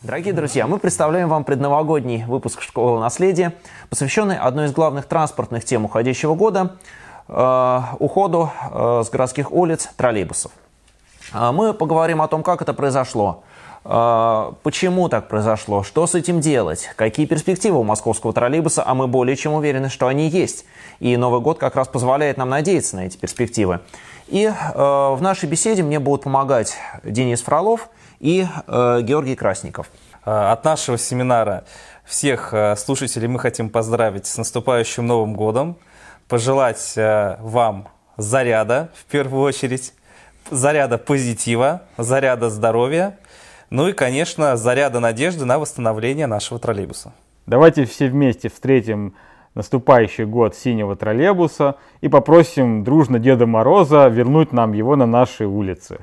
Дорогие друзья, мы представляем вам предновогодний выпуск «Школы наследия», посвященный одной из главных транспортных тем уходящего года э, – уходу э, с городских улиц троллейбусов. А мы поговорим о том, как это произошло, э, почему так произошло, что с этим делать, какие перспективы у московского троллейбуса, а мы более чем уверены, что они есть. И Новый год как раз позволяет нам надеяться на эти перспективы. И э, в нашей беседе мне будут помогать Денис Фролов – и э, Георгий Красников. Э, от нашего семинара всех э, слушателей мы хотим поздравить с наступающим Новым годом, пожелать э, вам заряда, в первую очередь, заряда позитива, заряда здоровья, ну и, конечно, заряда надежды на восстановление нашего троллейбуса. Давайте все вместе встретим наступающий год синего троллейбуса и попросим дружно Деда Мороза вернуть нам его на наши улицы.